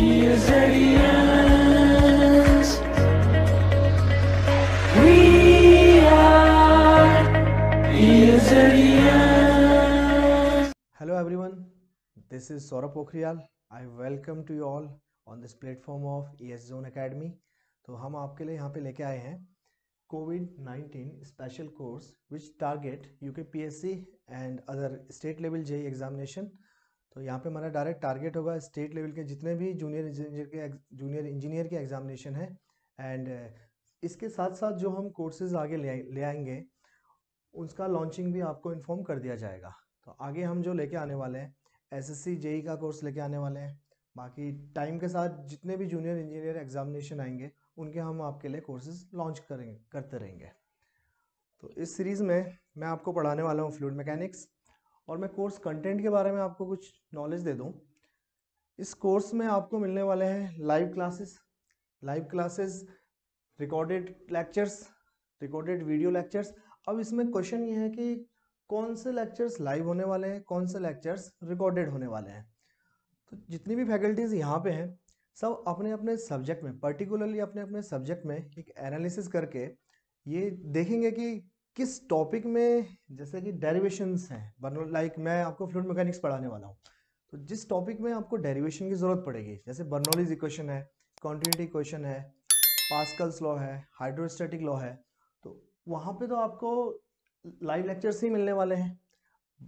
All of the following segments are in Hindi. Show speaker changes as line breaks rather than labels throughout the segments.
Hello everyone, this is Saurabh Pokhriyal. I welcome to you all on this platform of ES Zone Academy. तो हम आपके लिए यहाँ पे लेके आए हैं Covid 19 special course which target UK PSC and other state level JE examination तो यहाँ पे हमारा डायरेक्ट टारगेट होगा स्टेट लेवल के जितने भी जूनियर इंजीनियर के जूनियर इंजीनियर के एग्जामिनेशन है एंड इसके साथ साथ जो हम कोर्सेज आगे ले आएंगे उसका लॉन्चिंग भी आपको इन्फॉर्म कर दिया जाएगा तो आगे हम जो लेके आने वाले हैं एस एस जेई का कोर्स लेके आने वाले हैं बाकी टाइम के साथ जितने भी जूनियर इंजीनियर एग्जामिनेशन आएंगे उनके हम आपके लिए कोर्सेज लॉन्च करेंगे करते रहेंगे तो इस सीरीज़ में मैं आपको पढ़ाने वाला हूँ फ्लूड मैकेनिक्स और मैं कोर्स कंटेंट के बारे में आपको कुछ नॉलेज दे दूँ इस कोर्स में आपको मिलने वाले हैं live classes live classes recorded lectures recorded video lectures अब इसमें क्वेश्चन ये है कि कौन से लेक्चर्स लाइव होने वाले हैं कौन से लेक्चर्स रिकॉर्डेड होने वाले हैं तो जितनी भी फैकल्टीज़ यहाँ पे हैं सब अपने अपने सब्जेक्ट में पर्टिकुलरली अपने अपने सब्जेक्ट में एक एनालिसिस करके ये देखेंगे कि किस टॉपिक में जैसे कि डेरिवेशंस हैं लाइक मैं आपको फ्लूड मैकेनिक्स पढ़ाने वाला हूँ तो जिस टॉपिक में आपको डेरिवेशन की ज़रूरत पड़ेगी जैसे बर्नोलिज इक्वेशन है कॉन्टिन्यूटी इक्वेशन है पास्कल्स लॉ है हाइड्रोस्टेटिक लॉ है तो वहाँ पे तो आपको लाइव लेक्चर्स ही मिलने वाले हैं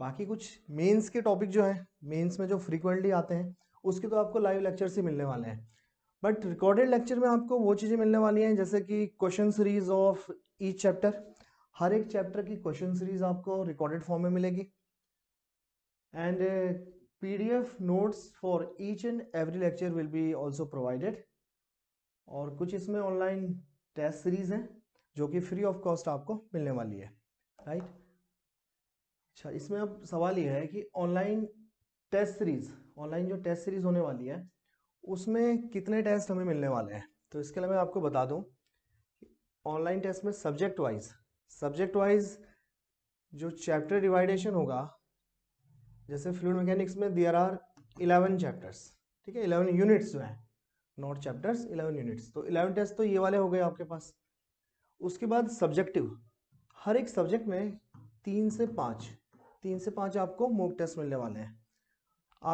बाकी कुछ मेंस के टॉपिक जो हैं मेंस में जो फ्रीक्वेंटली आते हैं उसके तो आपको लाइव लेक्चर्स ही मिलने वाले हैं बट रिकॉर्डेड लेक्चर में आपको वो चीज़ें मिलने वाली हैं जैसे कि question series of each chapter हर एक चैप्टर की क्वेश्चन सीरीज आपको रिकॉर्डेड फॉर्म में मिलेगी and PDF notes for each and every lecture will be also provided और कुछ इसमें ऑनलाइन टेस्ट सीरीज हैं जो कि फ्री ऑफ कॉस्ट आपको मिलने वाली है राइट अच्छा इसमें अब सवाल यह है कि ऑनलाइन टेस्ट सीरीज ऑनलाइन जो टेस्ट सीरीज होने वाली है उसमें कितने टेस्ट हमें मिलने वाले हैं तो इसके लिए मैं आपको बता दूं ऑनलाइन टेस्ट में सब्जेक्ट वाइज सब्जेक्ट वाइज जो चैप्टर डिवाइडेशन होगा जैसे फ्लूड मैकेनिक्स में देर आर इलेवन चैप्टर्स ठीक है इलेवन यूनिट्स जो हैं नॉट चैप्टर्स इलेवन यूनिट्स तो इलेवन टेस्ट तो ये वाले हो गए आपके पास उसके बाद सब्जेक्टिव हर एक सब्जेक्ट में तीन से पाँच तीन से पाँच आपको मोक टेस्ट मिलने वाले हैं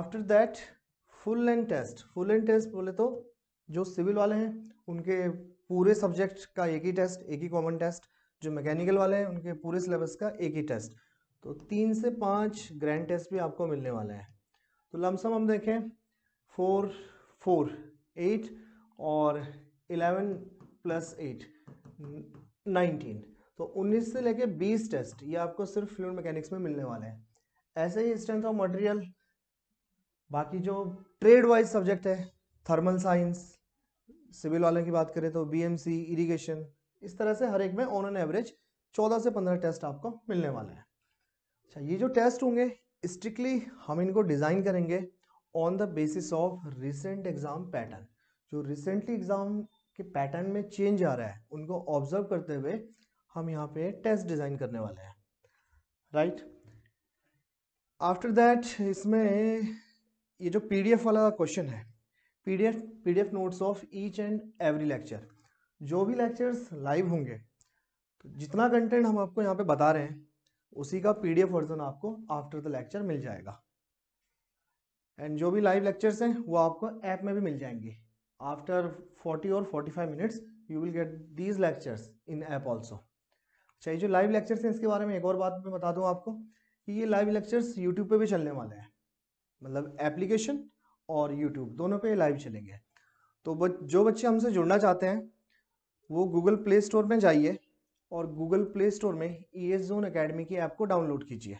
after that full length test full length test बोले तो जो सिविल वाले हैं उनके पूरे सब्जेक्ट का एक ही टेस्ट एक ही कॉमन टेस्ट जो मैकेनिकल वाले हैं उनके पूरे सिलेबस का एक ही टेस्ट तो तीन से पाँच ग्रैंड टेस्ट भी आपको मिलने वाले हैं तो लमसम हम देखें फोर फोर एट और इलेवन प्लस एट नाइनटीन तो उन्नीस से लेके बीस टेस्ट ये आपको सिर्फ फ्लूड मैकेनिक्स में मिलने वाले हैं ऐसे ही स्ट्रेंथ ऑफ मटेरियल बाकी जो ट्रेड वाइज सब्जेक्ट है थर्मल साइंस सिविल वाले की बात करें तो बीएमसी इरिगेशन इस तरह से हर एक में ऑन एन एवरेज चौदह से पंद्रह टेस्ट आपको मिलने वाले हैं अच्छा ये जो टेस्ट होंगे स्ट्रिक्टली हम इनको डिज़ाइन करेंगे on the basis of recent exam pattern जो रिसेंटली एग्ज़ाम के पैटर्न में चेंज आ रहा है उनको ऑब्जर्व करते हुए हम यहाँ पे टेस्ट डिज़ाइन करने वाले हैं राइट आफ्टर दैट इसमें ये जो पीडीएफ वाला क्वेश्चन है PDF PDF notes of each and every lecture जो भी लेक्चर्स लाइव होंगे तो जितना कंटेंट हम आपको यहाँ पे बता रहे हैं उसी का पीडीएफ वर्जन आपको आफ्टर द लेक्चर मिल जाएगा एंड जो भी लाइव लेक्चर्स हैं वो आपको ऐप में भी मिल जाएंगे आफ्टर 40 और 45 minutes you will get these lectures in app also अच्छा जो लाइव लेक्चर्स हैं इसके बारे में एक और बात मैं बता दूँ आपको कि ये लाइव लेक्चर्स यूट्यूब पे भी चलने वाले हैं मतलब एप्लीकेशन और यूट्यूब दोनों पे लाइव चलेंगे तो जो बच्चे हमसे जुड़ना चाहते हैं वो गूगल प्ले स्टोर में जाइए और गूगल प्ले स्टोर में ई एस जोन अकेडमी की ऐप को डाउनलोड कीजिए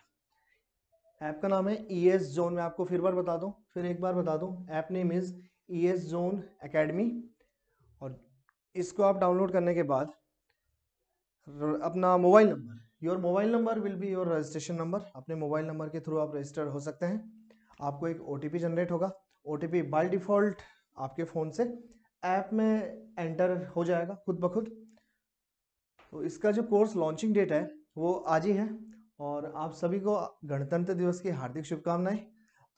ऐप का नाम है ई एस जोन मैं आपको फिर बार बता दूँ फिर एक बार बता दूँ app name is E S Zone Academy और इसको आप डाउनलोड करने के बाद अपना mobile number your mobile number will be your registration number अपने मोबाइल नंबर के थ्रू आप रजिस्टर हो सकते हैं आपको एक ओ जनरेट होगा ओ टी डिफ़ॉल्ट आपके फ़ोन से ऐप में एंटर हो जाएगा खुद ब खुद तो इसका जो कोर्स लॉन्चिंग डेट है वो आज ही है और आप सभी को गणतंत्र दिवस की हार्दिक शुभकामनाएं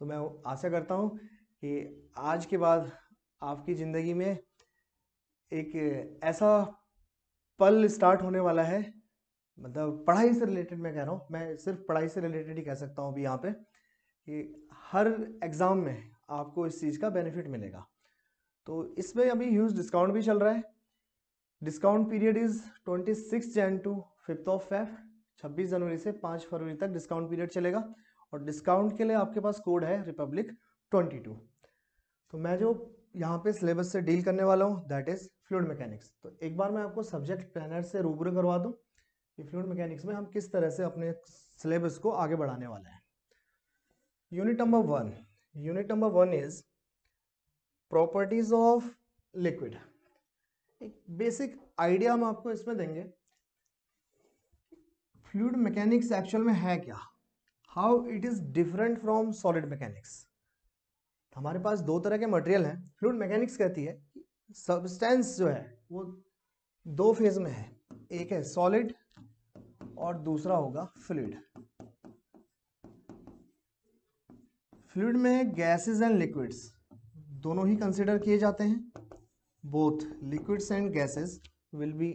तो मैं आशा करता हूँ कि आज के बाद आपकी ज़िंदगी में एक ऐसा पल स्टार्ट होने वाला है मतलब पढ़ाई से रिलेटेड मैं कह रहा हूँ मैं सिर्फ पढ़ाई से रिलेटेड ही कह सकता हूँ अभी यहाँ पे कि हर एग्ज़ाम में आपको इस चीज़ का बेनिफिट मिलेगा तो इसमें अभी ह्यूज डिस्काउंट भी चल रहा है discount period is twenty six Jan to fifth of Feb छब्बीस जनवरी से पाँच फरवरी तक डिस्काउंट पीरियड चलेगा और डिस्काउंट के लिए आपके पास कोड है रिपब्लिक ट्वेंटी टू तो मैं जो यहाँ पे सिलेबस से डील करने वाला हूँ दैट इज़ फ्लूड मैकेनिक्स तो एक बार मैं आपको सब्जेक्ट प्लानर से रूबरू करवा दूँ कि फ्लूड मैकेनिक्स में हम किस तरह से अपने सिलेबस को आगे बढ़ाने वाले हैं unit number one unit number one is properties of liquid एक बेसिक आइडिया हम आपको इसमें देंगे फ्लूड मैकेनिक्स एक्चुअल में है क्या how it is different from solid mechanics हमारे पास दो तरह के मटेरियल हैं फ्लूड मैकेनिक्स कहती है सब्सटेंस जो है वो दो फेज में है एक है सॉलिड और दूसरा होगा फ्लूड फ्लूड में गैसेस एंड लिक्विड्स दोनों ही कंसिडर किए जाते हैं both liquids and gases will be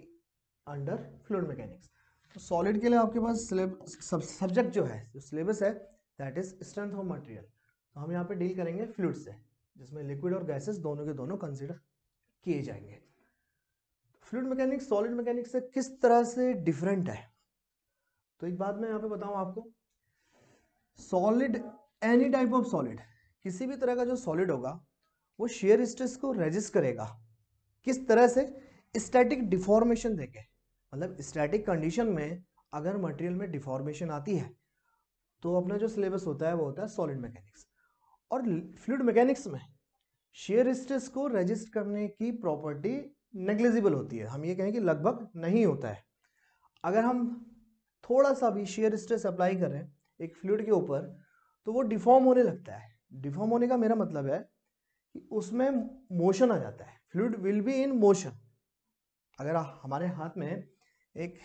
under fluid mechanics तो सॉलिड के लिए आपके पास सब, सब्जेक्ट जो है जो सिलेबस है that is strength of material तो हम यहाँ पे डील करेंगे फ्लूड से जिसमें लिक्विड और गैसेस दोनों के दोनों कंसिडर किए जाएंगे फ्लूड मैकेनिक्स सॉलिड मैकेनिक्स से किस तरह से डिफरेंट है तो एक बात मैं यहाँ पे बताऊँ आपको solid any type of solid किसी भी तरह का जो सॉलिड होगा वो शेयर स्ट्रेस को रेजिस्ट करेगा किस तरह से स्टैटिक डिफॉर्मेशन देके मतलब स्टैटिक कंडीशन में अगर मटेरियल में डिफॉर्मेशन आती है तो अपना जो सिलेबस होता है वो होता है सॉलिड मैकेनिक्स और फ्लूड मैकेनिक्स में शेयर स्ट्रेस को रजिस्ट करने की प्रॉपर्टी नेग्लिजिबल होती है हम ये कहें कि लगभग नहीं होता है अगर हम थोड़ा सा भी शेयर स्ट्रेस अप्लाई करें एक फ्लूड के ऊपर तो वो डिफॉर्म होने लगता है डिफॉर्म होने का मेरा मतलब है उसमें मोशन आ जाता है fluid will be in motion अगर हमारे हाथ में एक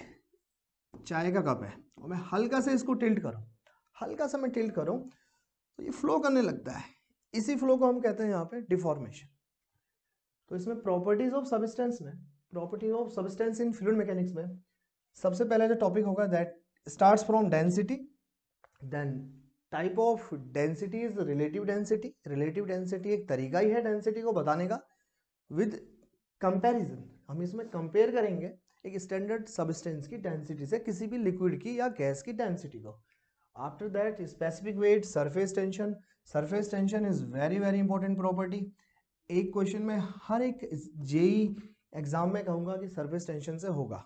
चाय का कप है और मैं हल्का से इसको टिल्ट करूँ हल्का सा मैं टिल्ट करूँ तो ये फ्लो करने लगता है इसी फ्लो को हम कहते हैं यहाँ पे डिफॉर्मेशन तो इसमें प्रॉपर्टीज ऑफ सब्सटेंस में properties of substance in fluid mechanics में सबसे पहला जो टॉपिक होगा that start from density then type of density is relative density relative density एक तरीका ही है डेंसिटी को बताने का विद कंपेरिजन हम इसमें कंपेयर करेंगे एक स्टैंडर्ड सबस्टेंस की डेंसिटी से किसी भी लिक्विड की या गैस की डेंसिटी को after that specific weight surface tension surface tension is very very important property एक क्वेश्चन में हर एक जेई एग्जाम e में कहूँगा कि सरफेस टेंशन से होगा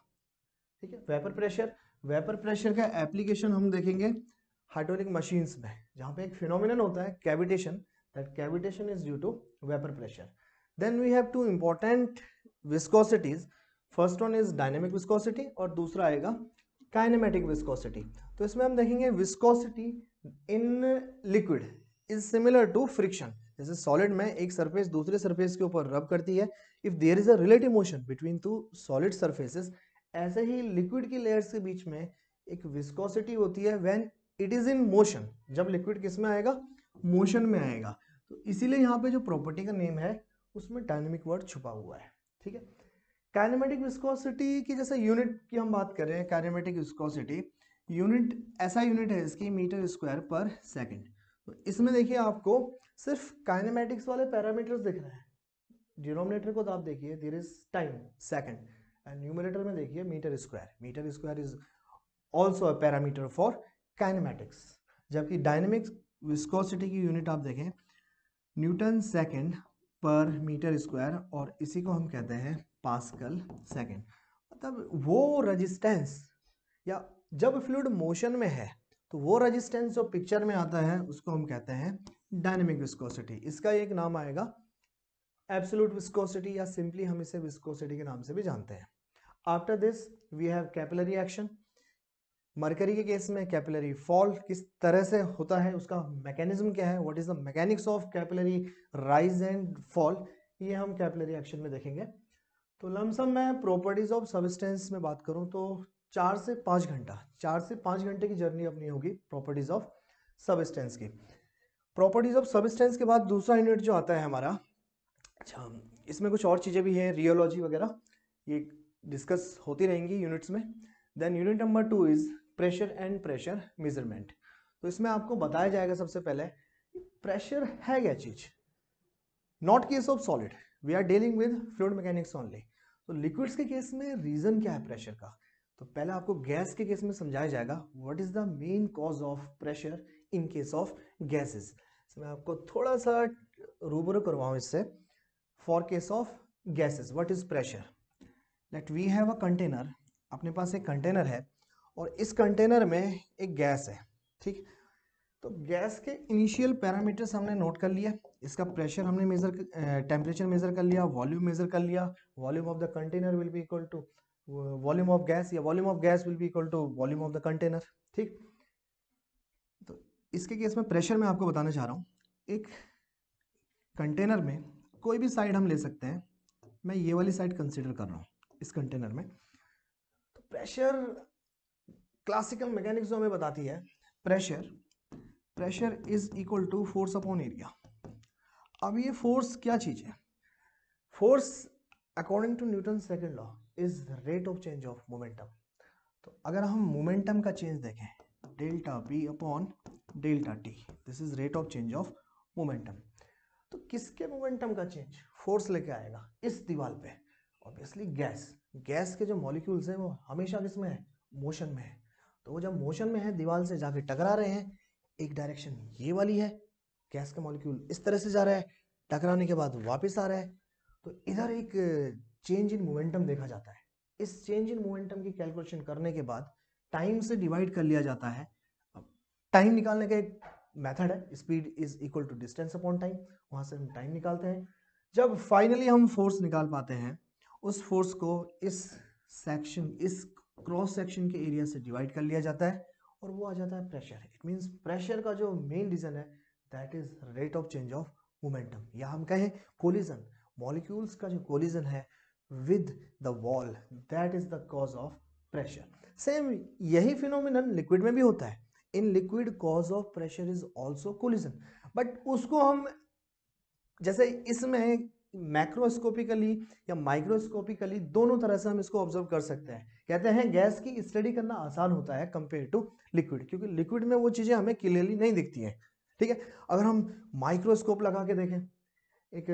ठीक है वेपर प्रेशर वेपर प्रेशर का एप्लीकेशन हम देखेंगे हाइड्रोलिक मशीन्स में जहाँ पे एक फिनोमिनन होता है cavitation that cavitation is due to vapour pressure then we have two important viscosities first one is dynamic viscosity और दूसरा आएगा काइनेमेटिक विस्कोसिटी तो इसमें हम देखेंगे viscosity in liquid is similar to friction जैसे सॉलिड में एक सरफेस दूसरे सरफेस के ऊपर रब करती है if there is a relative motion between two solid surfaces ऐसे ही लिक्विड की लेयर्स के बीच में एक विस्कोसिटी होती है when it is in motion जब लिक्विड किस में आएगा मोशन में आएगा तो इसीलिए यहाँ पे जो प्रॉपर्टी का नेम है उसमें डायनेमिक वर्ड छुपा हुआ है ठीक है काइनेमेटिक विस्कोसिटी की जैसे यूनिट की हम बात कर रहे हैं काइनेमेटिक विस्कोसिटी यूनिट ऐसा यूनिट है इसकी मीटर स्क्वायर पर सेकंड तो इसमें देखिए आपको सिर्फ काइनेमेटिक्स वाले पैरामीटर्स दिख रहे हैं डिनोमिनेटर को तो आप देखिए there is time second and numerator में देखिए metre square metre square is also a parameter for kinematics जबकि डायनेमिक्स विस्कोसिटी की यूनिट आप देखें newton second per metre square और इसी को हम कहते हैं पास्कल सेकेंड मतलब वो रजिस्टेंस या जब फ्लूड मोशन में है तो वो रजिस्टेंस जो पिक्चर में आता है उसको हम कहते हैं डायनेमिक विस्कोसिटी इसका एक नाम आएगा एब्सोलूट विस्कोसिटी या सिंपली हम इसे विस्कोसिटी के नाम से भी जानते हैं after this we have capillary action mercury के केस में कैपिलरी फॉल किस तरह से होता है उसका मैकेनिज्म क्या है what is the mechanics of capillary rise and fall ये हम कैपिलरी एक्शन में देखेंगे तो लमसम मैं प्रॉपर्टीज ऑफ सब्सटेंस में बात करूँ तो चार से पाँच घंटा चार से पाँच घंटे की जर्नी अपनी होगी प्रॉपर्टीज ऑफ सबिस्टेंस की प्रॉपर्टीज ऑफ सबिस्टेंस के बाद दूसरा यूनिट जो आता है हमारा अच्छा इसमें कुछ और चीज़ें भी हैं रियोलॉजी वगैरह ये डिस्कस होती रहेंगी यूनिट्स में then unit number two is pressure and pressure measurement तो इसमें आपको बताया जाएगा सबसे पहले प्रेशर है क्या चीज not case of solid we are dealing with fluid mechanics only तो लिक्विड्स के केस में रीजन क्या है प्रेशर का तो पहले आपको गैस के केस में समझाया जाएगा what is the main cause of pressure in case of gases मैं आपको थोड़ा सा रूबरू करवाऊँ इससे for case of gases what is pressure let we have a container अपने पास एक कंटेनर है और इस कंटेनर में एक गैस है ठीक तो गैस के इनिशियल पैरामीटर्स हमने नोट कर लिया इसका प्रेशर हमने मेज़र टेम्परेचर मेज़र कर लिया वॉल्यूम मेज़र कर लिया volume of the container will be equal to volume of gas या volume of gas will be equal to volume of the container ठीक तो इसके केस में प्रेशर मैं आपको बताना चाह रहा हूँ एक कंटेनर में कोई भी साइड हम ले सकते हैं मैं ये वाली साइड कंसिडर कर रहा हूँ इस कंटेनर में तो प्रेशर क्लासिकल मैकेनिक्स जो हमें बताती है pressure pressure is equal to force upon area अब ये फोर्स क्या चीज़ है force according to Newton second law is rate of change of momentum तो अगर हम मोमेंटम का चेंज देखें delta B upon delta T this is rate of change of momentum तो किसके मोमेंटम का चेंज फोर्स लेके आएगा इस दीवार पे ऑब्वियसली गैस गैस के जो मॉलिक्यूल्स हैं वो हमेशा किसमें है मोशन में है तो वो जब मोशन में है दीवार से जाके टकरा रहे हैं एक डायरेक्शन ये वाली है गैस का मॉलिक्यूल इस तरह से जा रहा है टकराने के बाद वापस आ रहा है तो इधर एक चेंज इन मोमेंटम देखा जाता है इस चेंज इन मोमेंटम की कैलकुलेशन करने के बाद टाइम से डिवाइड कर लिया जाता है टाइम निकालने का एक मेथड है speed is equal to distance upon time वहां से हम टाइम निकालते हैं जब फाइनली हम फोर्स निकाल पाते हैं उस फोर्स को इस सेक्शन इस क्रॉस सेक्शन के एरिया से डिवाइड कर लिया जाता है और वो आ जाता है प्रेशर इट मींस प्रेशर का जो मेन रीज़न है that is rate of change of momentum या हम कहें कोलिजन मॉलिक्यूल्स का जो कोलिजन है with the wall that is the cause of pressure same यही फिनोमिनन लिक्विड में भी होता है in liquid cause of pressure is also collision but उसको हम जैसे इसमें मैक्रोस्कोपिकली या माइक्रोस्कोपिकली दोनों तरह से हम इसको ऑब्जर्व कर सकते हैं कहते हैं गैस की स्टडी करना आसान होता है कंपेयर टू लिक्विड क्योंकि लिक्विड में वो चीज़ें हमें क्लियरली नहीं दिखती हैं ठीक है अगर हम माइक्रोस्कोप लगा के देखें एक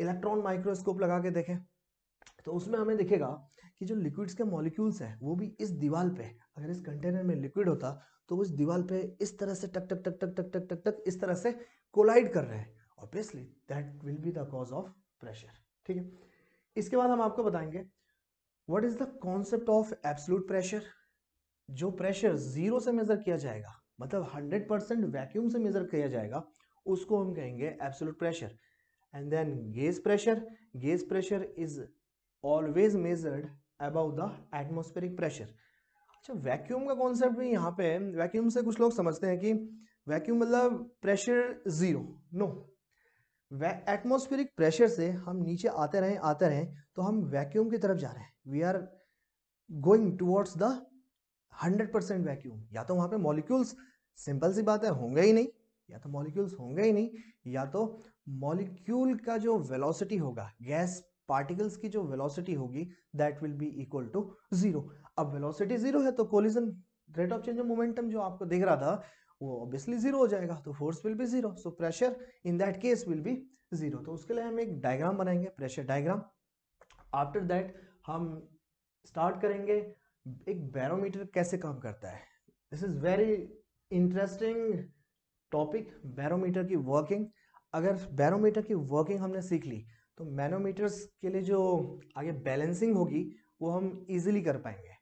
इलेक्ट्रॉन माइक्रोस्कोप लगा के देखें तो उसमें हमें दिखेगा कि जो लिक्विड्स के मॉलिक्यूल्स हैं वो भी इस दीवार पे अगर इस कंटेनर में लिक्विड होता तो उस दीवार पे इस तरह से टक टक टक टक टक टक टक टक इस तरह से कोलाइड कर रहे हैं obviously that will be the cause of pressure ठीक है इसके बाद हम आपको बताएंगे what is the concept of absolute pressure जो प्रेशर जीरो से मेजर किया जाएगा मतलब हंड्रेड परसेंट वैक्यूम से मेजर किया जाएगा उसको हम कहेंगे absolute pressure and then gauge pressure gauge pressure is always measured above the atmospheric pressure अच्छा वैक्यूम का कॉन्सेप्ट भी यहाँ पे वैक्यूम से कुछ लोग समझते हैं कि वैक्यूम मतलब pressure zero no atmospheric pressure से हम नीचे आते रहें आते रहें तो हम वैक्यूम की तरफ जा रहे हैं we are going towards the hundred percent vacuum या तो वहाँ पे मॉलिक्यूल्स सिंपल सी बात है होंगे ही नहीं या तो मॉलिक्यूल्स होंगे ही नहीं या तो मॉलिक्यूल का जो वेलोसिटी होगा गैस पार्टिकल्स की जो वेलोसिटी होगी that will be equal to zero अब वेलोसिटी जीरो है तो collision rate of change of momentum जो आपको देख रहा था वो ऑब्वियसली जीरो हो जाएगा तो force will be zero so pressure in that case will be zero तो उसके लिए हम एक डायग्राम बनाएंगे प्रेशर डायग्राम आफ्टर दैट हम स्टार्ट करेंगे एक बैरोमीटर कैसे काम करता है this is very interesting topic barometer की वर्किंग अगर बैरोमीटर की वर्किंग हमने सीख ली तो मैनोमीटर्स के लिए जो आगे बैलेंसिंग होगी वो हम इजीली कर पाएंगे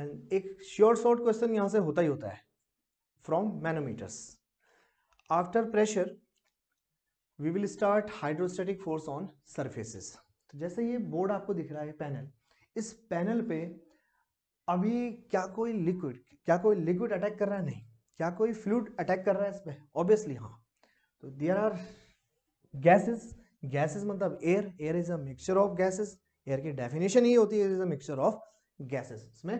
एंड एक श्योर शॉर्ट क्वेश्चन यहाँ से होता ही होता है from manometers. After pressure, we will start hydrostatic force on surfaces. तो जैसे ये बोर्ड आपको दिख रहा है पैनल इस पैनल पे अभी क्या कोई लिक्विड क्या कोई लिक्विड अटैक कर रहा है नहीं क्या कोई फ्लूड अटैक कर रहा है इस पर ऑब्वियसली हाँ तो देर आर गैसेस गैसेस मतलब air air is a mixture of gases air की डेफिनेशन ही होती है is a mixture of gases इसमें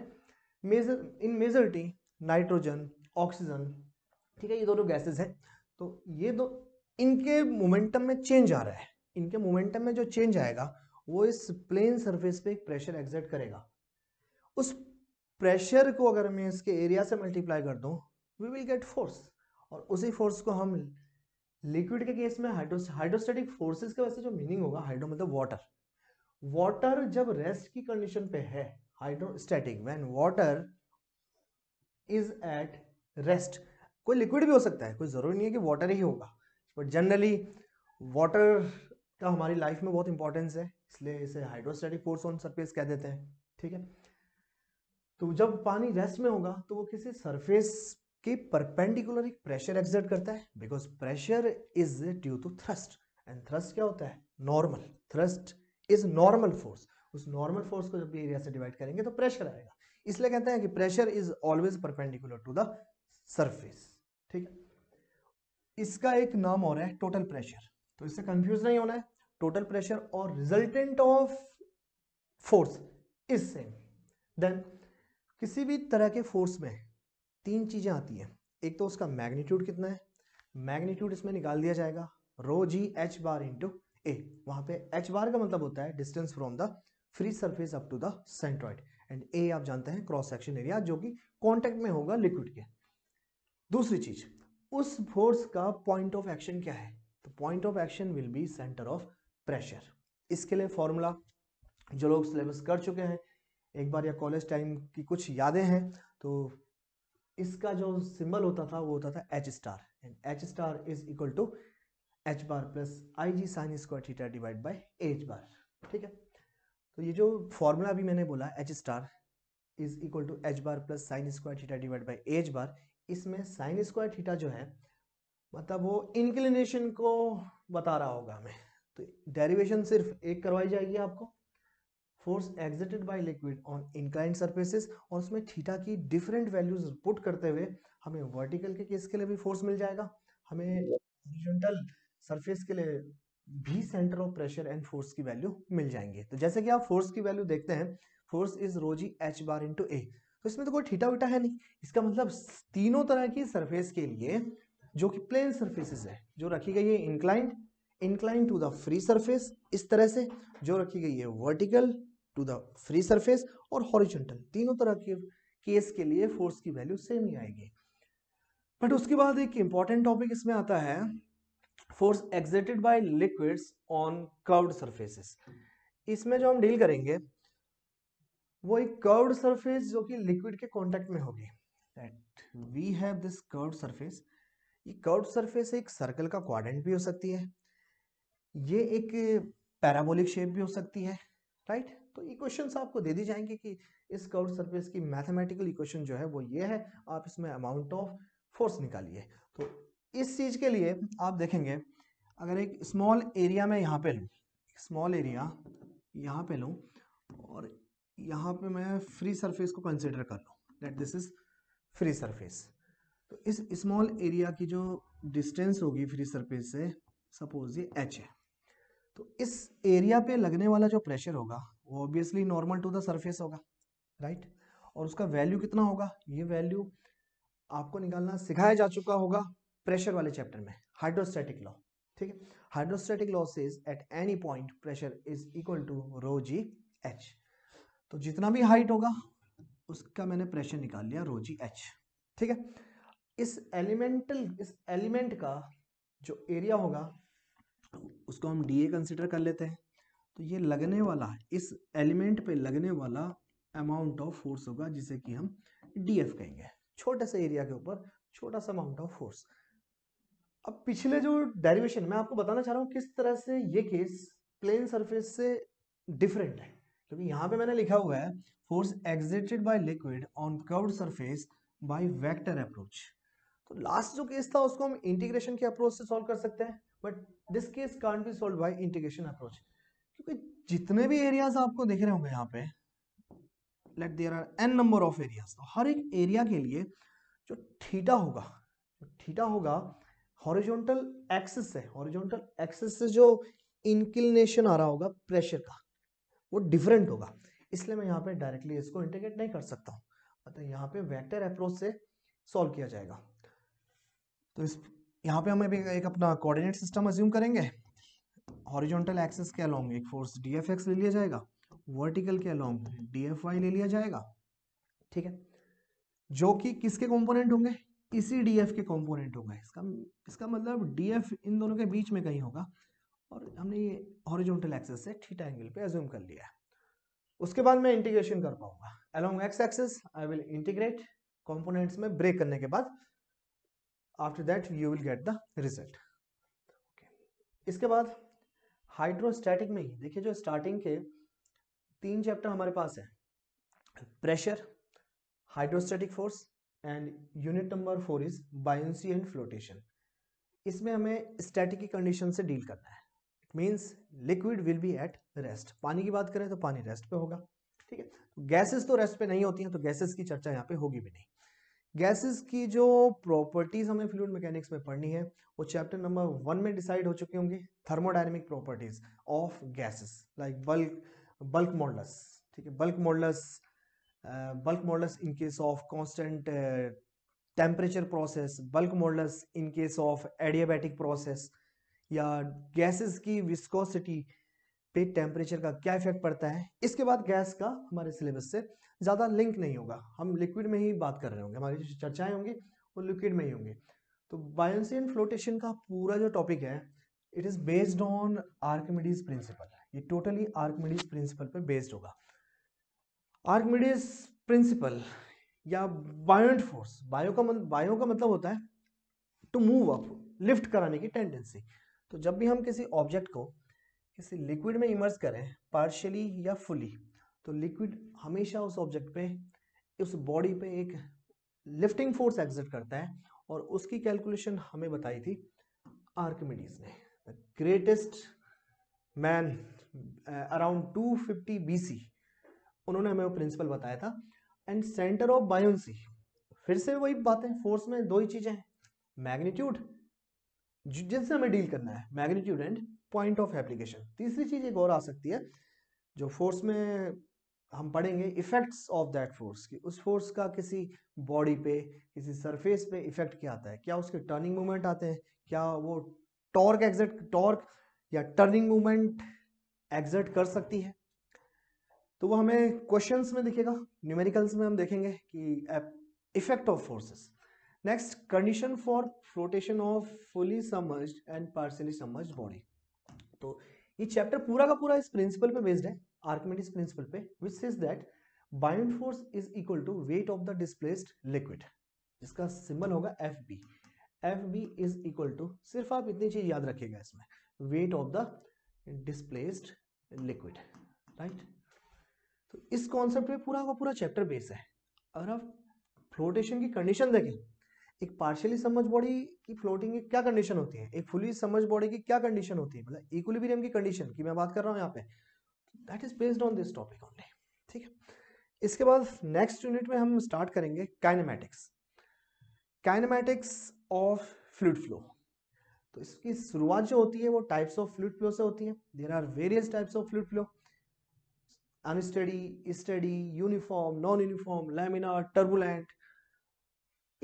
major in majority nitrogen oxygen ठीक है ये दोनों गैसेस हैं तो ये दो इनके मोमेंटम में चेंज आ रहा है इनके मोमेंटम में जो चेंज आएगा वो इस प्लेन सरफेस पे एक प्रेशर एग्जर्ट करेगा उस प्रेशर को अगर मैं इसके एरिया से मल्टीप्लाई कर दूं वी विल गेट फोर्स और उसी फोर्स को हम लिक्विड के केस में हाइड्रो हाइड्रोस्टेटिक फोर्सेस के वैसे जो मीनिंग होगा हाइड्रो मतलब वाटर वाटर जब रेस्ट की कंडीशन पे है hydrostatic when water is at rest कोई लिक्विड भी हो सकता है कोई ज़रूरी नहीं है कि वाटर ही होगा बट जनरली वाटर का हमारी लाइफ में बहुत इंपॉर्टेंस है इसलिए इसे हाइड्रोस्टेटिक फोर्स ऑन सरफेस कह देते हैं ठीक है तो जब पानी रेस्ट में होगा तो वो किसी सरफेस के परपेंडिकुलर एक प्रेशर एग्जर्ट करता है because pressure is due to thrust and thrust क्या होता है normal thrust is normal force उस नॉर्मल फोर्स को जब भी एरिया से डिवाइड करेंगे तो प्रेशर आएगा इसलिए कहते हैं कि pressure is always perpendicular to the surface ठीक है इसका एक नाम और है टोटल प्रेशर तो इससे कंफ्यूज नहीं होना है टोटल प्रेशर और resultant of force is same then किसी भी तरह के फोर्स में तीन चीज़ें आती हैं एक तो उसका मैग्नीट्यूड कितना है मैग्नीट्यूड इसमें निकाल दिया जाएगा रो जी एच बार इंटू ए वहां पे एच बार का मतलब होता है distance from the free surface up to the centroid and a आप जानते हैं क्रॉस सेक्शन एरिया जो कि कांटेक्ट में होगा लिक्विड के दूसरी चीज उस फोर्स का पॉइंट ऑफ एक्शन क्या है तो point of action will be centre of pressure इसके लिए फॉर्मूला जो लोग सिलेबस कर चुके हैं एक बार या कॉलेज टाइम की कुछ यादें हैं तो इसका जो सिंबल होता था वो होता था H star and H star is equal to H bar plus I G sine square theta divide by H bar ठीक है तो ये जो फॉर्मूला अभी मैंने बोला H star is equal to H bar plus sine square theta divide by H bar इसमें साइन स्क्वायर थीटा जो है मतलब वो इंक्लिनेशन को बता रहा होगा हमें तो डेरिवेशन सिर्फ एक करवाई जाएगी आपको force exerted by liquid on incline surfaces और उसमें थीटा की डिफरेंट वैल्यूज पुट करते हुए हमें वर्टिकल के केस के लिए भी फोर्स मिल जाएगा हमें हॉरिजॉन्टल सरफेस के लिए भी centre of pressure and force की वैल्यू मिल जाएंगे तो जैसे कि आप फोर्स की वैल्यू देखते हैं force is rho G H bar into A तो इसमें तो कोई ठीटा उठा है नहीं इसका मतलब तीनों तरह की सरफेस के लिए जो कि प्लेन सरफेसेस है जो रखी गई है inclined inclined to the free surface इस तरह से जो रखी गई है vertical to the free surface और हॉरिजेंटल तीनों तरह के केस के लिए फोर्स की वैल्यू सेम ही आएगी बट उसके बाद एक इंपॉर्टेंट टॉपिक इसमें आता है force exerted by liquids on curved surfaces इसमें जो हम डील करेंगे वो एक कर्व्ड सरफेस जो कि लिक्विड के कांटेक्ट में होगी that we have this curved surface ये कर्व्ड सरफेस एक सर्कल का क्वाड्रेंट भी हो सकती है ये एक पैराबोलिक शेप भी हो सकती है राइट right? तो इक्वेशंस आपको दे दी जाएंगे कि इस कर्व्ड सरफेस की मैथमेटिकल इक्वेशन जो है वो ये है आप इसमें अमाउंट ऑफ फोर्स निकालिए तो इस चीज के लिए आप देखेंगे अगर एक स्मॉल एरिया में यहाँ पे लूँ स्मॉल एरिया यहाँ पे लूँ और यहाँ पे मैं फ्री सरफेस को कंसिडर कर लूँ that this is free surface तो इस स्मॉल एरिया की जो डिस्टेंस होगी फ्री सरफेस से सपोज ये एच है तो इस एरिया पे लगने वाला जो प्रेशर होगा वो obviously normal to the surface होगा राइट right? और उसका वैल्यू कितना होगा ये वैल्यू आपको निकालना सिखाया जा चुका होगा प्रेशर वाले चैप्टर में हाइड्रोस्टैटिक लॉ ठीक है hydrostatic law says at any point pressure is equal to rho G H तो जितना भी हाइट होगा उसका मैंने प्रेशर निकाल लिया रोजी एच ठीक है इस एलिमेंटल इस एलिमेंट का जो एरिया होगा उसको हम डी ए कंसिडर कर लेते हैं तो ये लगने वाला इस एलिमेंट पे लगने वाला अमाउंट ऑफ फोर्स होगा जिसे कि हम डी एफ कहेंगे छोटे से एरिया के ऊपर छोटा सा अमाउंट ऑफ फोर्स अब पिछले जो डेरिवेशन मैं आपको बताना चाह रहा हूँ किस तरह से ये केस प्लेन सरफेस से डिफरेंट है क्योंकि यहाँ पे मैंने लिखा हुआ है force exerted by liquid on curved surface by vector approach तो लास्ट जो केस था उसको हम इंटीग्रेशन के अप्रोच से सॉल्व कर सकते हैं but this case can't be solve by integration approach क्योंकि जितने भी एरियाज आपको देख रहे होंगे यहाँ पे let there are N number of areas तो हर एक एरिया के लिए जो ठीटा होगा जो ठीटा होगा हॉरिजॉन्टल एक्सिस से हॉरिजॉन्टल एक्सिस से जो इंक्लिनेशन आ रहा होगा प्रेशर का वो डिफरेंट होगा इसलिए मैं यहाँ पे डायरेक्टली इसको इंटीग्रेट नहीं कर सकता हूँ अतः यहाँ पे वेक्टर अप्रोच से सॉल्व किया जाएगा तो इस यहाँ पे हम अभी एक अपना कोऑर्डिनेट सिस्टम अज्यूम करेंगे हॉरिजॉन्टल एक्सिस के अलॉन्ग एक फोर्स डी एफ एक्स ले लिया जाएगा वर्टिकल के अलॉन्ग डी एफ वाई ले लिया जाएगा ठीक है जो कि किसके कॉम्पोनेंट होंगे इसी डी एफ के कॉम्पोनेंट होंगे इसका इसका मतलब डी एफ इन दोनों के बीच में कहीं होगा और हमने ये हॉरिजॉन्टल एक्सेस से थीटा एंगल पे एज्यूम कर लिया है उसके बाद मैं इंटीग्रेशन कर पाऊंगा along X axis I will integrate components में ब्रेक करने के बाद after that you will get the result इसके बाद हाइड्रोस्टैटिक में ही देखिए जो स्टार्टिंग के तीन चैप्टर हमारे पास है pressure hydrostatic force and unit number four is buoyancy and flotation इसमें हमें स्टैटिक की कंडीशन से डील करना है means liquid will be at rest पानी की बात करें तो पानी रेस्ट पे होगा ठीक है तो गैसेस तो रेस्ट पे नहीं होती हैं तो गैसेस की चर्चा यहाँ पे होगी भी नहीं गैसेस की जो प्रॉपर्टीज हमें फ्लूड मैकेनिक्स में पढ़नी है वो चैप्टर नंबर वन में डिसाइड हो चुके होंगे thermodynamic properties of gases like bulk bulk modulus ठीक है bulk modulus bulk modulus in case of constant temperature process bulk modulus in case of adiabatic process या गैसेस की विस्कोसिटी पे टेम्परेचर का क्या इफेक्ट पड़ता है इसके बाद गैस का हमारे सिलेबस से ज़्यादा लिंक नहीं होगा हम लिक्विड में ही बात कर रहे होंगे हमारी जो चर्चाएं होंगी वो लिक्विड में ही होंगी तो बायोसी एंड फ्लोटेशन का पूरा जो टॉपिक है it is based on Archimedes principle ये टोटली आर्कमिडीज प्रिंसिपल पर बेस्ड होगा आर्कमिडीज प्रिंसिपल या बायोट फोर्स बायो का मतलब बायो का मतलब होता है टू मूव अप लिफ्ट कराने की टेंडेंसी तो जब भी हम किसी ऑब्जेक्ट को किसी लिक्विड में इमर्स करें पार्शली या फुली तो लिक्विड हमेशा उस ऑब्जेक्ट पे उस बॉडी पे एक लिफ्टिंग फोर्स एग्जिट करता है और उसकी कैलकुलेशन हमें बताई थी आर्कमिडीज ने the greatest man around 250 C उन्होंने हमें वो प्रिंसिपल बताया था एंड सेंटर ऑफ बायोन्सी फिर से वही बातें फोर्स में दो ही चीज़ें हैं मैग्नीट्यूड जिनसे हमें डील करना है magnitude and point of application तीसरी चीज़ एक और आ सकती है जो फोर्स में हम पढ़ेंगे इफेक्ट्स ऑफ दैट फोर्स कि उस फोर्स का किसी बॉडी पे किसी सरफेस पे इफेक्ट क्या आता है क्या उसके टर्निंग मोमेंट आते हैं क्या वो टॉर्क एग्जर्ट टॉर्क या टर्निंग मोमेंट एग्जर्ट कर सकती है तो वो हमें क्वेश्चंस में दिखेगा न्यूमेरिकल्स में हम देखेंगे कि effect of forces next condition for flotation of fully submerged and partially submerged body तो ये चैप्टर पूरा का पूरा इस प्रिंसिपल पे बेस्ड है आर्कमेडिस प्रिंसिपल पे which is that buoyant force is equal to weight of the displaced liquid जिसका सिंबल होगा F B F B is equal to सिर्फ आप इतनी चीज याद रखिएगा इसमें weight of the displaced liquid right तो इस कॉन्सेप्ट पे पूरा का पूरा चैप्टर बेस है अगर आप फ्लोटेशन की कंडीशन देखें एक पार्शियली समझ बॉडी की फ्लोटिंग की क्या कंडीशन होती है एक फुली समझ बॉडी की क्या कंडीशन होती है मतलब इक्विलिब्रियम की कंडीशन की मैं बात कर रहा हूँ यहाँ पे that is based on this topic only ठीक है इसके बाद नेक्स्ट यूनिट में हम स्टार्ट करेंगे kinematics kinematics of fluid flow तो इसकी शुरुआत जो होती है वो टाइप्स ऑफ फ्लूड फ्लो से होती है there are various types of fluid flow unsteady steady uniform non uniform laminar turbulent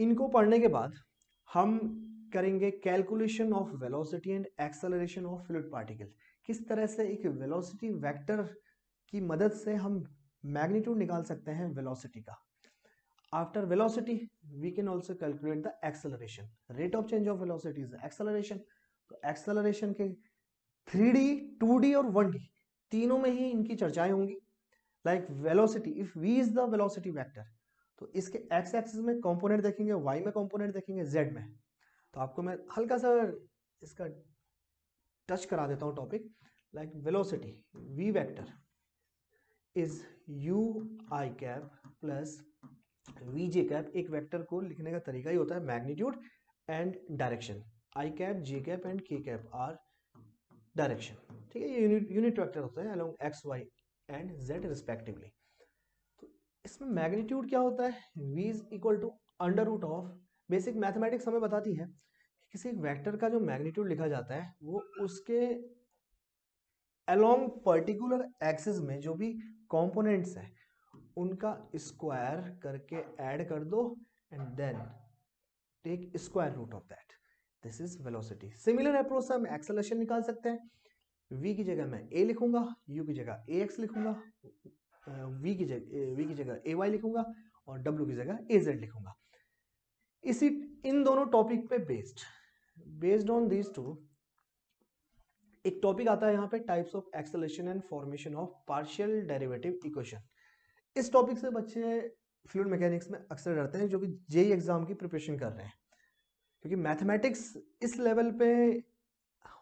इनको पढ़ने के बाद हम करेंगे calculation of velocity and acceleration of fluid particle किस तरह से एक वेलोसिटी वेक्टर की मदद से हम मैग्नीट्यूड निकाल सकते हैं वेलोसिटी का after velocity we can also calculate the acceleration rate of change of velocity is acceleration तो एक्सेलरेशन के थ्री डी टू डी और वन डी तीनों में ही इनकी चर्चाएं होंगी like velocity if V is the velocity vector तो इसके एक्स एक्सिस में कंपोनेंट देखेंगे वाई में कंपोनेंट देखेंगे जेड में तो आपको मैं हल्का सा इसका टच करा देता हूँ topic like velocity V vector is U I cap plus V J cap एक वेक्टर को लिखने का तरीका ही होता है magnitude and direction I cap J cap and K cap are direction ठीक है ये यूनिट यूनिट होते हैं along X Y and Z respectively इसमें मैग्नीट्यूड क्या होता है V is equal to under root of basic mathematics हमें बताती है कि किसी वेक्टर का जो मैग्नीट्यूड लिखा जाता है वो उसके अलोंग पर्टिकुलर एक्सिस में जो भी कॉम्पोनेंट्स हैं उनका स्क्वायर करके ऐड कर दो and then take square root of that this is velocity similar approach से हम एक्सेलेशन निकाल सकते हैं v की जगह मैं a लिखूंगा u की जगह ax लिखूंगा वी की जगह वी की जगह ए वाई लिखूंगा और डब्ल्यू की जगह ए जेड लिखूंगा इसी इन दोनों टॉपिक पे based based on these two एक टॉपिक आता है यहाँ पे types of acceleration and formation of partial derivative equation इस टॉपिक से बच्चे फ्लूड मैकेनिक्स में अक्सर डरते हैं जो कि जेई एग्जाम की प्रिपरेशन कर रहे हैं क्योंकि मैथमेटिक्स इस लेवल पे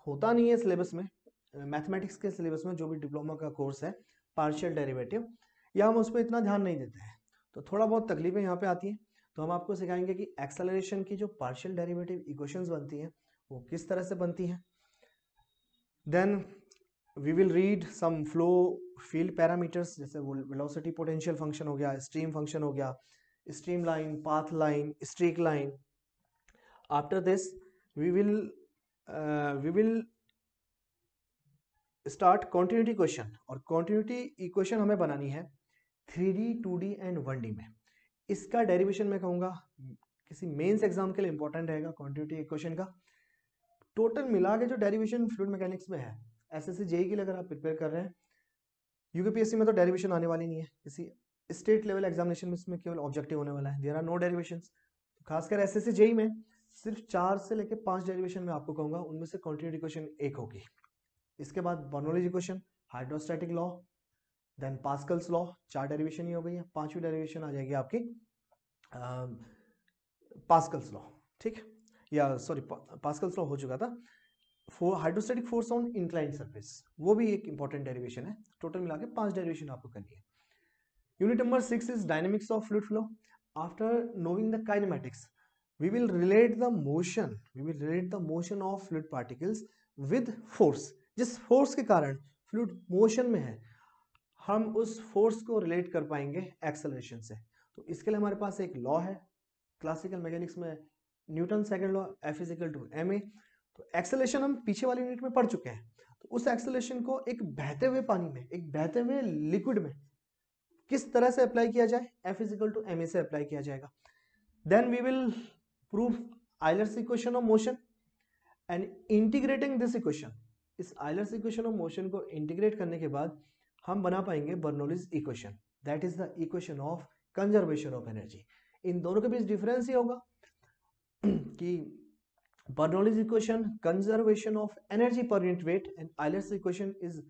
होता नहीं है सिलेबस में मैथमेटिक्स के सिलेबस में जो भी डिप्लोमा का कोर्स है पार्शियल डेरिवेटिव या हम उस पर इतना ध्यान नहीं देते हैं तो थोड़ा बहुत तकलीफें यहाँ पे आती हैं तो हम आपको सिखाएंगे कि एक्सेलरेशन की जो पार्शियल डेरिवेटिव इक्वेशंस बनती हैं वो किस तरह से बनती हैं then we will read some flow field parameters जैसे वेलोसिटी पोटेंशियल फंक्शन हो गया स्ट्रीम फंक्शन हो गया stream line path line streak line after this we will we will start continuity question और कॉन्टिन्यूटी इक्वेशन हमें बनानी है three D two D and one D में इसका डेरिवेशन मैं कहूँगा किसी मेन्स एग्जाम के लिए इंपॉर्टेंट रहेगा कॉन्टिन्यूटी इक्वेशन का टोटल मिला के जो डेरिवेशन फ्लूड मैकेनिक्स में है एस एस सी जेई के लिए अगर आप प्रिपेयर कर रहे हैं यूकेपीएससी में तो डेरिवेशन आने वाली नहीं है किसी स्टेट लेवल एग्जामिनेशन में इसमें केवल ऑब्जेक्टिव होने वाला है देर आर नो डेरिवेशन खासकर एस एस सी जेई में सिर्फ चार से लेकर पाँच डेरिवेशन में आपको कहूँगा उनमें से कॉन्टिन्यूटी क्वेश्चन एक होगी इसके बाद Bernoulli's question hydrostatic law then Pascal's law चार डेरिवेशन ही हो गई है पांचवी डेरिवेशन आ जाएगी आपकी पास्कल्स लॉ ठीक या सॉरी पास्कल्स लॉ हो चुका था four hydrostatic force on incline surface वो भी एक इंपॉर्टेंट डेरिवेशन है टोटल मिला के पांच डेरिवेशन आपको करनी है unit number six is dynamics of fluid flow after knowing the kinematics we will relate the motion we will relate the motion of fluid particles with force जिस फोर्स के कारण फ्लूड मोशन में है हम उस फोर्स को रिलेट कर पाएंगे एक्सेलरेशन से तो इसके लिए हमारे पास एक लॉ है क्लासिकल मैकेनिक्स में Newton second law F is equal to M A तो एक्सेलेशन हम पीछे वाली यूनिट में पढ़ चुके हैं तो उस एक्सेलेशन को एक बहते हुए पानी में एक बहते हुए लिक्विड में किस तरह से अप्लाई किया जाए F is equal to M A से अप्लाई किया जाएगा then we will prove Euler's equation of motion and integrating this equation इस आइलर्स इक्वेशन ऑफ मोशन को इंटीग्रेट करने के बाद हम बना पाएंगे Bernoulli's equation that is the equation of conservation of energy इन दोनों के बीच डिफरेंस ही होगा कि Bernoulli's equation conservation of energy per unit weight and Euler's equation is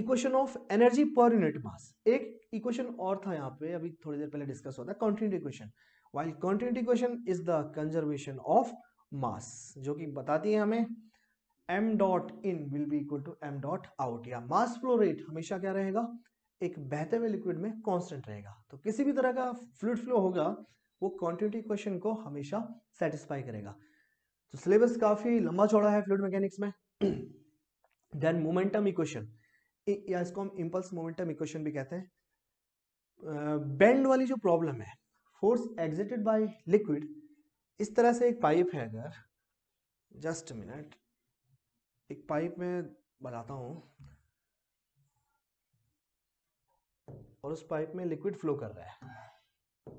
equation of energy per unit mass एक इक्वेशन और था यहाँ पे अभी थोड़ी देर पहले डिस्कस हुआ था continuity equation while continuity equation is the conservation of mass जो कि बताती है हमें M dot in will be equal to M dot out या मास फ्लो रेट हमेशा क्या रहेगा एक बहते हुए लिक्विड में कॉन्स्टेंट रहेगा तो किसी भी तरह का फ्लूड फ्लो होगा वो क्वान्टिटी क्वेश्चन को हमेशा सेटिस्फाई करेगा तो सिलेबस काफी लंबा चौड़ा है फ्लूड मैकेनिक्स में देन मोमेंटम इक्वेशन या इसको हम इम्पल्स मोमेंटम इक्वेशन भी कहते हैं बेंड uh, वाली जो प्रॉब्लम है फोर्स एग्जिटेड बाय लिक्विड इस तरह से एक पाइप है अगर जस्ट मिनट एक पाइप में बनाता हूँ और उस पाइप में लिक्विड फ्लो कर रहा है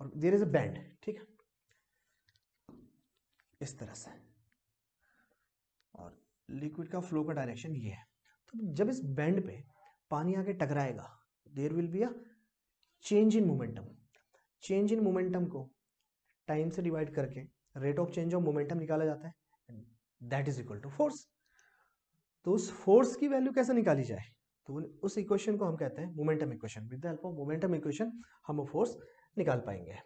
और देर इज अ बैंड ठीक है इस तरह से और लिक्विड का फ्लो का डायरेक्शन ये है तो जब इस बैंड पे पानी आके टकराएगा there will be a change in momentum change in momentum को टाइम से डिवाइड करके rate of change of momentum निकाला जाता है that is equal to force तो उस फोर्स की वैल्यू कैसे निकाली जाए तो उस इक्वेशन को हम कहते हैं momentum equation with the help of momentum equation हम वो फोर्स निकाल पाएंगे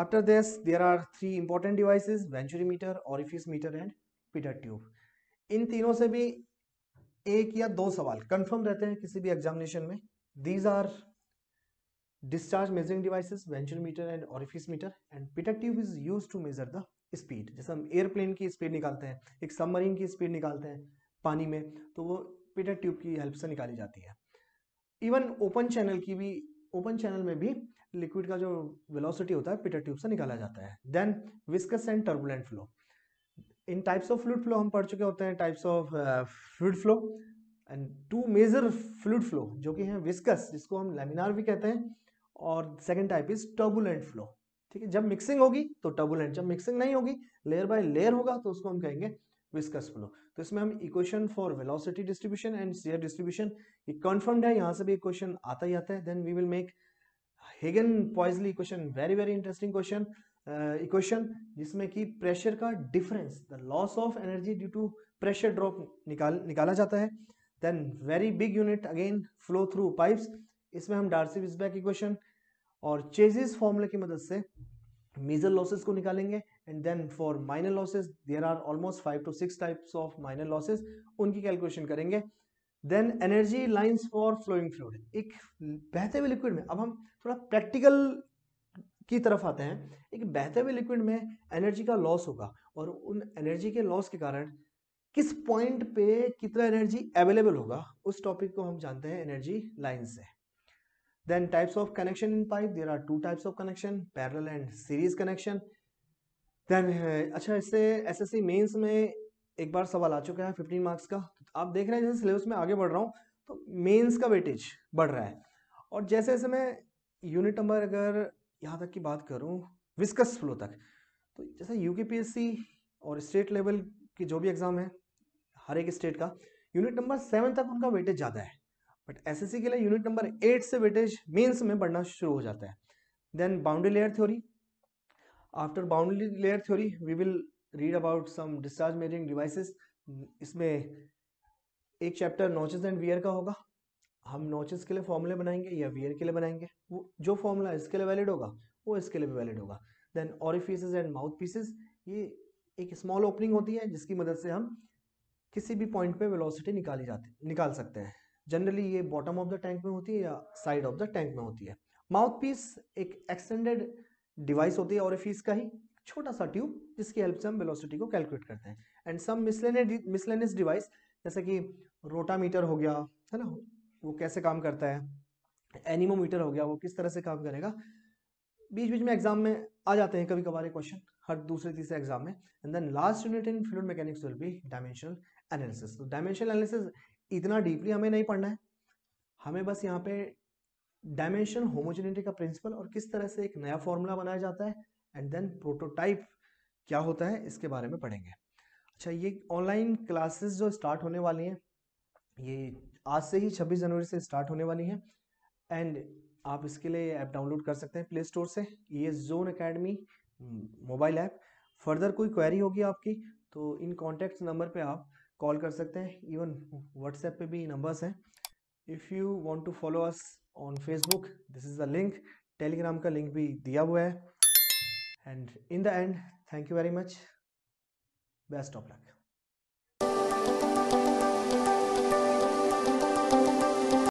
after this there are three important devices venturi meter orifice meter and Pitot tube इन तीनों से भी एक या दो सवाल कंफर्म रहते हैं किसी भी एग्जामिनेशन में these are discharge measuring devices venturi meter and orifice meter and Pitot tube is used to measure the speed जैसे हम एयरप्लेन की स्पीड निकालते हैं एक सबमरीन की स्पीड निकालते हैं पानी में तो वो पीटर ट्यूब की हेल्प से निकाली जाती है इवन ओपन चैनल की भी ओपन चैनल में भी लिक्विड का जो वेलोसिटी होता है पीटर ट्यूब से निकाला जाता है then viscous and turbulent flow in types of fluid flow हम पढ़ चुके होते हैं types of fluid flow and two major fluid flow जो कि है विस्कस जिसको हम लेमिनार भी कहते हैं और second type is turbulent flow ठीक है जब मिक्सिंग होगी तो टर्बुलेंट जब मिक्सिंग नहीं होगी लेयर बाय लेयर होगा तो उसको हम कहेंगे विस्कस फ्लो तो इसमें हम equation for velocity distribution and shear distribution ये कंफर्म्ड है यहाँ से भी क्वेश्चन आता ही आता है then we will make Hagen Poiseuille equation very very interesting question equation जिसमें कि प्रेशर का difference the loss of energy due to pressure drop निकाल निकाला जाता है then very big unit again flow through pipes इसमें हम डार्सी विजबैक इक्वेशन और चेजिस फॉर्मूले की मदद से मेजर लॉसेस को निकालेंगे and then for minor losses there are almost five to six types of minor losses उनकी कैलकुलेशन करेंगे then energy lines for flowing fluid एक बहते हुए लिक्विड में अब हम थोड़ा प्रैक्टिकल की तरफ आते हैं एक बहते हुए लिक्विड में एनर्जी का लॉस होगा और उन एनर्जी के लॉस के कारण किस पॉइंट पे कितना एनर्जी अवेलेबल होगा उस टॉपिक को हम जानते हैं एनर्जी लाइन से then types of connection in pipe there are two types of connection parallel and series connection then uh, अच्छा इससे एस एस सी मेन्स में एक बार सवाल आ चुका है फिफ्टीन मार्क्स का तो आप देख रहे हैं जैसे सिलेबस में आगे बढ़ रहा हूँ तो मेन्स का वेटेज बढ़ रहा है और जैसे जैसे मैं यूनिट नंबर अगर यहाँ तक की बात करूँ विस्कस फ्लो तक तो जैसे सी और स्टेट लेवल की जो भी एग्ज़ाम है हर एक स्टेट का यूनिट नंबर सेवन तक उनका वेटेज ज़्यादा है बट एसएससी के लिए यूनिट नंबर एट से वेटेज मेंस में बढ़ना शुरू हो जाता है then boundary layer theory after boundary layer theory we will read about some discharge measuring devices इसमें एक चैप्टर नोचेस एंड वियर का होगा हम नोचेस के लिए फॉर्मूले बनाएंगे या वियर के लिए बनाएंगे वो जो फॉर्मूला इसके लिए वैलिड होगा वो इसके लिए भी वैलिड होगा then orifices and mouthpieces ये एक स्मॉल ओपनिंग होती है जिसकी मदद से हम किसी भी पॉइंट पे वेलोसिटी निकाली जाती निकाल सकते हैं जनरली ये बॉटम ऑफ द टैंक में होती है या साइड ऑफ द टैंक में होती है माउथ पीस एक एक्सटेंडेड डिवाइस होती है और फीस का ही छोटा सा ट्यूब जिसकी हेल्प से हम वेलोसिटी को कैलकुलेट करते हैं एंड सम मिसलेनियस डिवाइस जैसे कि रोटामीटर हो गया है ना वो कैसे काम करता है एनिमोमीटर हो गया वो किस तरह से काम करेगा बीच बीच में एग्जाम में आ जाते हैं कभी कभार क्वेश्चन हर दूसरे तीसरे एग्जाम में and then last unit in fluid mechanics will be dimensional analysis तो डायमेंशनल एनालिसिस इतना डीपली हमें नहीं पढ़ना है हमें बस यहाँ पे डायमेंशन होमोजेनिटी का प्रिंसिपल और किस तरह से एक नया फॉर्मूला बनाया जाता है एंड देन प्रोटोटाइप क्या होता है इसके बारे में पढ़ेंगे अच्छा ये ऑनलाइन क्लासेस जो स्टार्ट होने वाली हैं ये आज से ही 26 जनवरी से स्टार्ट होने वाली हैं एंड आप इसके लिए ऐप डाउनलोड कर सकते हैं प्ले स्टोर से ये Zone Academy mobile app further कोई क्वेरी होगी आपकी तो इन कॉन्टेक्ट नंबर पे आप कॉल कर सकते हैं इवन व्हाट्सएप पे भी नंबर्स हैं if you want to follow us on Facebook this is the link Telegram का लिंक भी दिया हुआ है and in the end thank you very much best of luck